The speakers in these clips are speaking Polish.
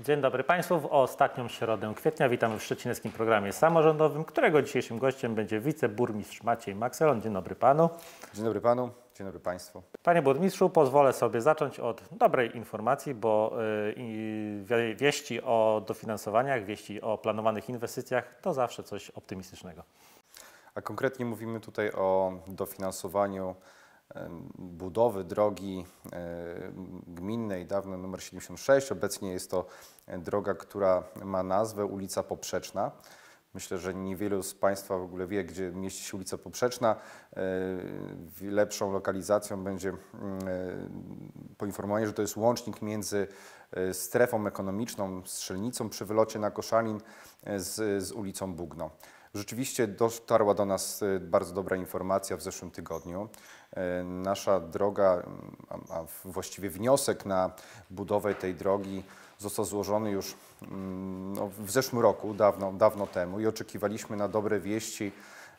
Dzień dobry Państwu. W ostatnią środę kwietnia witamy w szczecineckim programie samorządowym, którego dzisiejszym gościem będzie wiceburmistrz Maciej Makselon. Dzień dobry Panu. Dzień dobry Panu. Dzień dobry Państwu. Panie burmistrzu, pozwolę sobie zacząć od dobrej informacji, bo y, wieści o dofinansowaniach, wieści o planowanych inwestycjach to zawsze coś optymistycznego. A konkretnie mówimy tutaj o dofinansowaniu budowy drogi gminnej, dawno numer 76. Obecnie jest to droga, która ma nazwę ulica Poprzeczna. Myślę, że niewielu z Państwa w ogóle wie, gdzie mieści się ulica Poprzeczna. E, lepszą lokalizacją będzie poinformowanie, że to jest łącznik między e, strefą ekonomiczną, strzelnicą przy wylocie na Koszalin e, z, z ulicą Bugno. Rzeczywiście dotarła do nas y, bardzo dobra informacja w zeszłym tygodniu. Y, nasza droga, mm, a właściwie wniosek na budowę tej drogi został złożony już mm, no, w zeszłym roku, dawno, dawno temu i oczekiwaliśmy na dobre wieści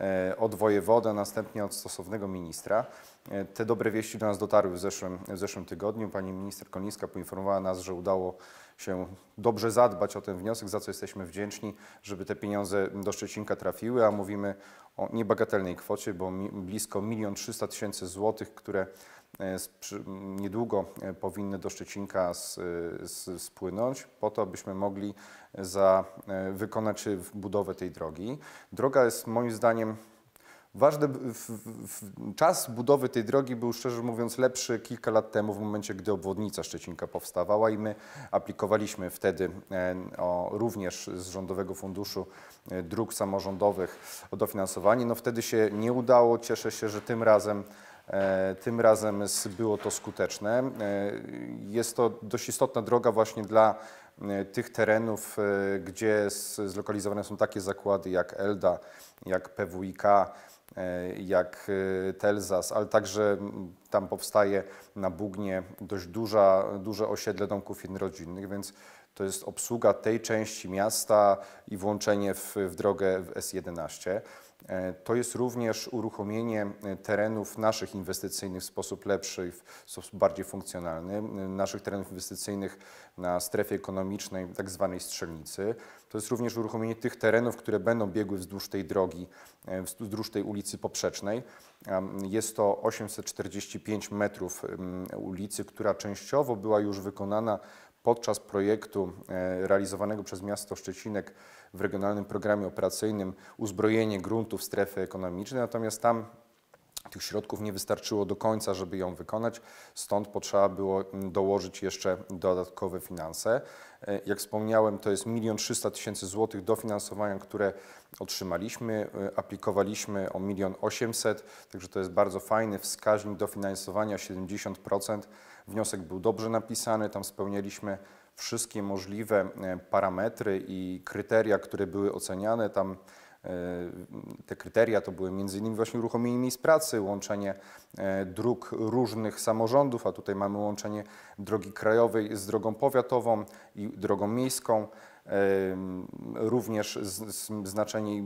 E, od a następnie od stosownego ministra. E, te dobre wieści do nas dotarły w zeszłym, w zeszłym tygodniu. Pani minister Kolińska poinformowała nas, że udało się dobrze zadbać o ten wniosek, za co jesteśmy wdzięczni, żeby te pieniądze do Szczecinka trafiły, a mówimy o niebagatelnej kwocie, bo blisko 1 300 tysięcy złotych, które E, niedługo e, powinny do Szczecinka spłynąć po to, abyśmy mogli za, e, wykonać budowę tej drogi. Droga jest moim zdaniem ważna. czas budowy tej drogi był szczerze mówiąc lepszy kilka lat temu, w momencie gdy obwodnica Szczecinka powstawała i my aplikowaliśmy wtedy o, również z Rządowego Funduszu Dróg Samorządowych o dofinansowanie. No wtedy się nie udało. Cieszę się, że tym razem E, tym razem było to skuteczne. E, jest to dość istotna droga właśnie dla e, tych terenów, gdzie zlokalizowane są takie zakłady jak ELDA, jak PWIK, jak Telzas, ale także tam powstaje na Bugnie dość duża, duże osiedle domków jednorodzinnych, więc to jest obsługa tej części miasta i włączenie w, w drogę w S11. E, to jest również uruchomienie e, terenów naszych inwestycyjnych w sposób lepszy, w sposób bardziej funkcjonalny, naszych terenów inwestycyjnych na strefie ekonomicznej, tak zwanej strzelnicy. To jest również uruchomienie tych terenów, które będą biegły wzdłuż tej drogi, e, wzdłuż tej ulicy poprzecznej. Jest to 845 metrów ulicy, która częściowo była już wykonana podczas projektu e, realizowanego przez miasto Szczecinek w regionalnym programie operacyjnym uzbrojenie gruntów strefy ekonomicznej, natomiast tam tych środków nie wystarczyło do końca, żeby ją wykonać, stąd potrzeba było dołożyć jeszcze dodatkowe finanse. E, jak wspomniałem, to jest 1 300 tysięcy złotych dofinansowania, które otrzymaliśmy. E, aplikowaliśmy o 1 800, także to jest bardzo fajny wskaźnik dofinansowania 70%. Wniosek był dobrze napisany, tam spełnialiśmy wszystkie możliwe e, parametry i kryteria, które były oceniane. Tam te kryteria to były m.in. właśnie uruchomienie miejsc pracy, łączenie e, dróg różnych samorządów, a tutaj mamy łączenie drogi krajowej z drogą powiatową i drogą miejską. Również znaczenie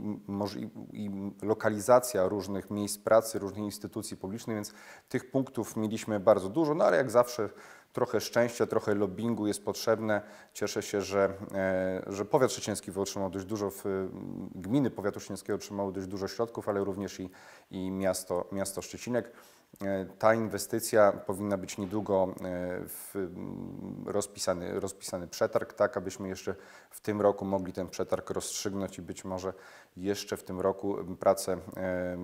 i lokalizacja różnych miejsc pracy, różnych instytucji publicznych, więc tych punktów mieliśmy bardzo dużo, no ale jak zawsze trochę szczęścia, trochę lobbingu jest potrzebne. Cieszę się, że, e, że powiat szczeciński otrzymał dość dużo, gminy powiatu szczecińskiego otrzymały dość dużo środków, ale również i, i miasto, miasto Szczecinek. E, ta inwestycja powinna być niedługo e, mm, rozpisany, rozpisany przetarg, tak abyśmy jeszcze w tym roku mogli ten przetarg rozstrzygnąć i być może jeszcze w tym roku prace e,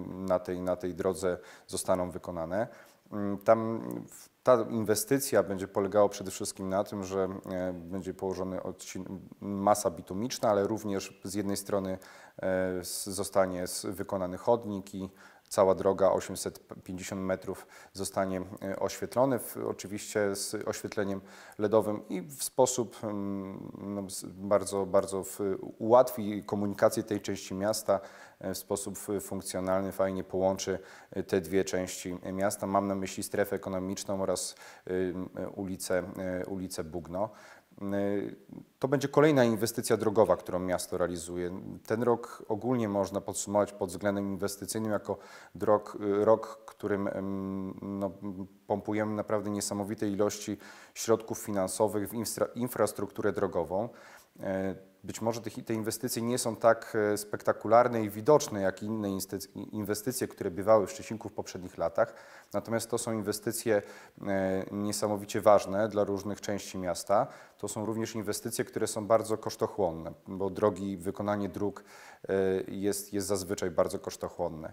na tej, na tej drodze zostaną wykonane. Mm, tam ta inwestycja będzie polegała przede wszystkim na tym, że będzie położony masa bitumiczna, ale również z jednej strony zostanie wykonany chodnik i cała droga 850 metrów zostanie y, oświetlony, oczywiście z oświetleniem LEDowym i w sposób mm, no, bardzo, bardzo ułatwi komunikację tej części miasta, y, w sposób funkcjonalny, fajnie połączy y, te dwie części miasta. Mam na myśli strefę ekonomiczną oraz ulicę, ulicę Bugno. To będzie kolejna inwestycja drogowa, którą miasto realizuje. Ten rok ogólnie można podsumować pod względem inwestycyjnym jako rok, rok, którym no, pompujemy naprawdę niesamowite ilości środków finansowych w infra infrastrukturę drogową. E, być może te inwestycje nie są tak e, spektakularne i widoczne jak inne inwestycje, które bywały w Szczecinku w poprzednich latach. Natomiast to są inwestycje e, niesamowicie ważne dla różnych części miasta. To są również inwestycje, które są bardzo kosztochłonne, bo drogi, wykonanie dróg e, jest, jest zazwyczaj bardzo kosztochłonne.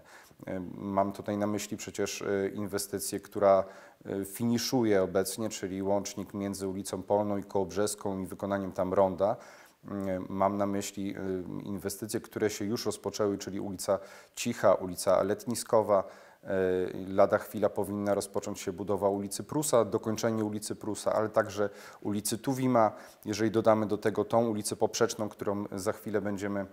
Mam tutaj na myśli przecież inwestycję, która finiszuje obecnie, czyli łącznik między ulicą Polną i Kołobrzeską i wykonaniem tam ronda. Y, mam na myśli y, inwestycje, które się już rozpoczęły, czyli ulica Cicha, ulica Letniskowa. Y, lada chwila powinna rozpocząć się budowa ulicy Prusa, dokończenie ulicy Prusa, ale także ulicy Tuwima. Jeżeli dodamy do tego tą ulicę poprzeczną, którą za chwilę będziemy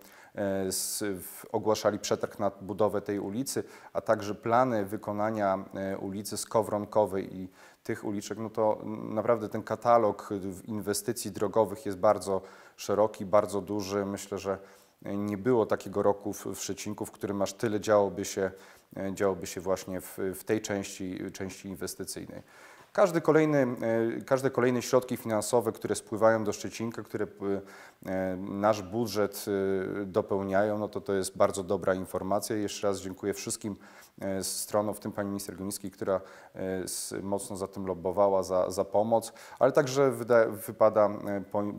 z, e, ogłaszali przetarg na budowę tej ulicy, a także plany wykonania e, ulicy Skowronkowej i tych uliczek, no to naprawdę ten katalog inwestycji drogowych jest bardzo szeroki, bardzo duży. Myślę, że nie było takiego roku w Szczecinku, w którym aż tyle działoby się, e, działoby się właśnie w, w tej części, części inwestycyjnej. Każdy kolejny, e, każde kolejne środki finansowe, które spływają do Szczecinka, które e, e, nasz budżet dopełniają, no to to jest bardzo dobra informacja. Jeszcze raz dziękuję wszystkim stronom, w tym pani minister Glińskiej, która mocno za tym lobbowała, za, za pomoc, ale także wypada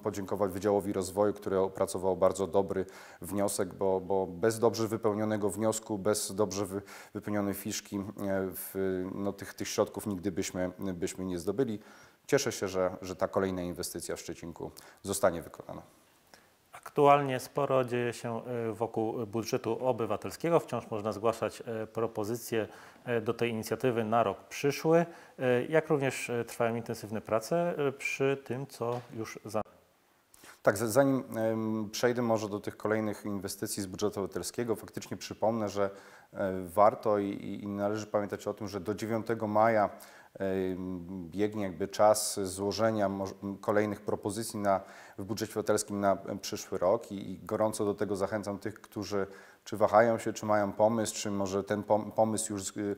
podziękować Wydziałowi Rozwoju, który opracował bardzo dobry wniosek, bo, bo bez dobrze wypełnionego wniosku, bez dobrze wypełnionej fiszki w, no, tych, tych środków nigdy byśmy byśmy nie zdobyli. Cieszę się, że, że ta kolejna inwestycja w Szczecinku zostanie wykonana. Aktualnie sporo dzieje się e, wokół budżetu obywatelskiego. Wciąż można zgłaszać e, propozycje e, do tej inicjatywy na rok przyszły, jak również trwają intensywne prace przy tym, co już za. Tak, zanim przejdę może do tych kolejnych inwestycji z budżetu obywatelskiego, faktycznie przypomnę, że e, warto i, należy pamiętać o tym, że do 9 maja biegnie jakby czas złożenia kolejnych propozycji na, w budżecie obywatelskim na przyszły rok i gorąco do tego zachęcam tych, którzy czy wahają się, czy mają pomysł, czy może ten pomysł już y,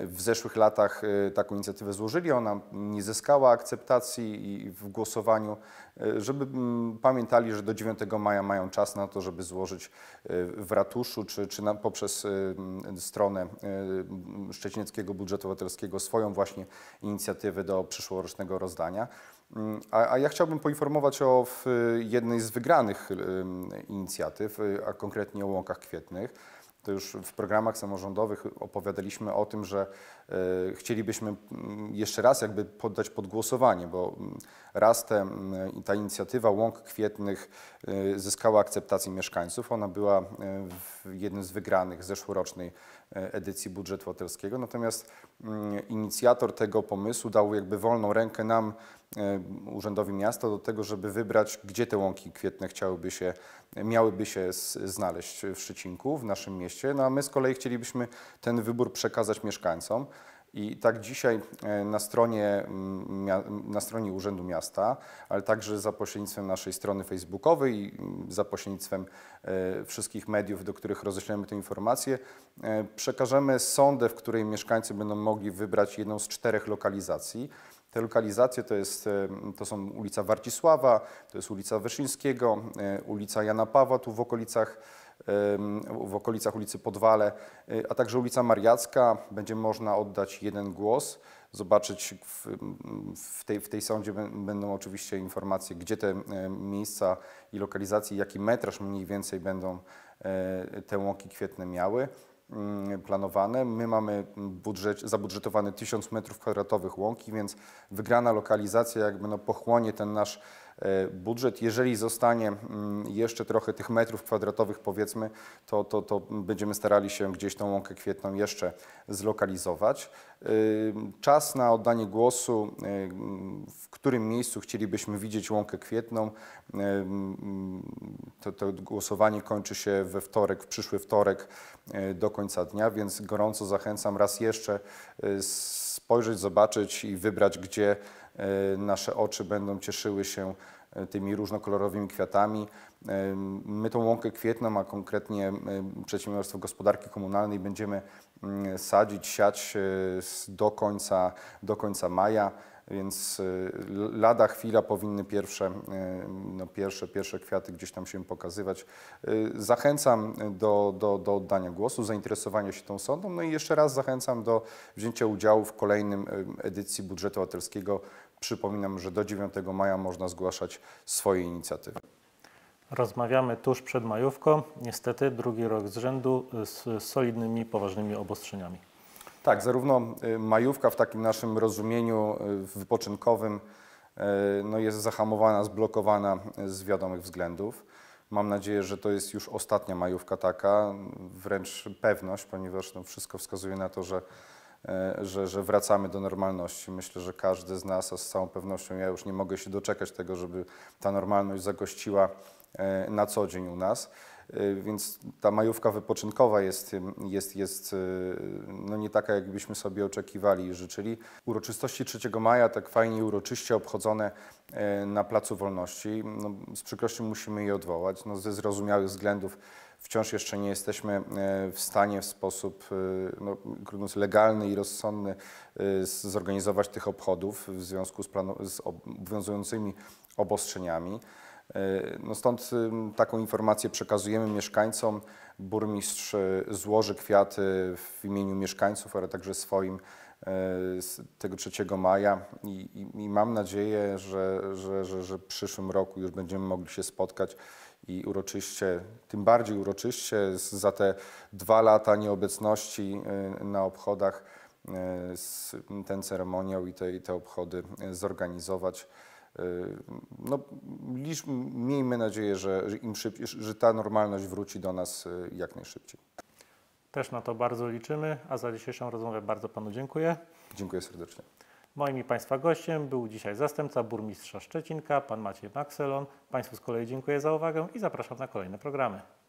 w zeszłych latach y, taką inicjatywę złożyli, ona nie zyskała akceptacji i w głosowaniu, y, żeby mm, pamiętali, że do 9 maja mają czas na to, żeby złożyć w ratuszu, czy, czy na, poprzez stronę szczecińskiego budżetu obywatelskiego swoją właśnie inicjatywę do przyszłorocznego rozdania. A, a, ja chciałbym poinformować o jednej z wygranych y, inicjatyw, y, a konkretnie o łąkach kwietnych. To już w programach samorządowych opowiadaliśmy o tym, że y, chcielibyśmy mm, jeszcze raz jakby poddać pod głosowanie, bo mm, raz te, mm, ta inicjatywa łąk kwietnych zyskała akceptację mieszkańców. Ona była w jednym z wygranych zeszłorocznej edycji budżetu obywatelskiego. Natomiast inicjator tego pomysłu dał jakby wolną rękę nam E, urzędowi Miasta do tego, żeby wybrać, gdzie te łąki kwietne chciałyby się, miałyby się znaleźć w Szczecinku, w naszym mieście. No a my z kolei chcielibyśmy ten wybór przekazać mieszkańcom. I tak dzisiaj e, na stronie, mm, na stronie Urzędu Miasta, ale także za pośrednictwem naszej strony facebookowej i mm, za pośrednictwem e, wszystkich mediów, do których roześlemy te informacje, e, przekażemy sondę, w której mieszkańcy będą mogli wybrać jedną z czterech lokalizacji. Te lokalizacje to, jest, to są ulica Warcisława, to jest ulica Wyszyńskiego, ulica Jana Pawła, tu w okolicach w okolicach ulicy Podwale, y, a także ulica Mariacka. Będzie można oddać jeden głos, zobaczyć w, tej, w tej sądzie będą oczywiście informacje, gdzie te miejsca i lokalizacje, jaki metraż mniej więcej będą e, te łąki kwietne miały mm, planowane. My mamy budżet, zabudżetowany 1000 m2 łąki, więc wygrana lokalizacja jakby no pochłonie ten nasz E, budżet. Jeżeli zostanie mm, jeszcze trochę tych metrów kwadratowych powiedzmy, to, to, to będziemy starali się gdzieś tą łąkę kwietną jeszcze zlokalizować. E, czas na oddanie głosu, e, w którym miejscu chcielibyśmy widzieć łąkę kwietną. To, to głosowanie kończy się we wtorek, w przyszły wtorek do końca dnia, więc gorąco zachęcam raz jeszcze spojrzeć, zobaczyć i wybrać, gdzie E, nasze oczy będą cieszyły się e, tymi różnokolorowymi kwiatami. E, my tą łąkę kwietną, a konkretnie przedsiębiorstwo gospodarki komunalnej będziemy mm, sadzić, siać do końca, do końca maja. Więc y, lada chwila powinny pierwsze, y, no pierwsze, pierwsze kwiaty gdzieś tam się pokazywać. Y, zachęcam do, do, do oddania głosu, zainteresowania się tą sądą. No i jeszcze raz zachęcam do wzięcia udziału w kolejnym edycji budżetu obywatelskiego. Przypominam, że do 9 maja można zgłaszać swoje inicjatywy. Rozmawiamy tuż przed majówką, niestety drugi rok z rzędu z solidnymi, poważnymi obostrzeniami. Tak, zarówno y, majówka w takim naszym rozumieniu y, wypoczynkowym y, no jest zahamowana, zblokowana z wiadomych względów. Mam nadzieję, że to jest już ostatnia majówka taka, wręcz pewność, ponieważ no wszystko wskazuje na to, że, że, że wracamy do normalności. Myślę, że każdy z nas, a z całą pewnością ja już nie mogę się doczekać tego, żeby ta normalność zagościła na co dzień u nas. Y, więc ta majówka wypoczynkowa jest, jest, jest y, no nie taka, jakbyśmy sobie oczekiwali i życzyli. Uroczystości 3 maja tak fajnie uroczyście obchodzone y, na Placu Wolności. No, z przykrością musimy je odwołać. No, ze zrozumiałych względów wciąż jeszcze nie jesteśmy w stanie w sposób no, legalny i rozsądny zorganizować tych obchodów w związku z, z obowiązującymi obostrzeniami. E, no stąd taką informację przekazujemy mieszkańcom. Burmistrz e, złoży kwiaty w imieniu mieszkańców, ale także swoim e, tego 3 maja i, i, i mam nadzieję, że, że, że, że, w przyszłym roku już będziemy mogli się spotkać i uroczyście, tym bardziej uroczyście za te dwa lata nieobecności na obchodach ten ceremoniał i te, i te obchody zorganizować. Y, no, miejmy nadzieję, że, że im szybciej, że ta normalność wróci do nas y, jak najszybciej. Też na to bardzo liczymy, a za dzisiejszą rozmowę bardzo Panu dziękuję. Dziękuję serdecznie. Moim i Państwa gościem był dzisiaj zastępca burmistrza Szczecinka, pan Maciej Makselon. Państwu z kolei dziękuję za uwagę i zapraszam na kolejne programy.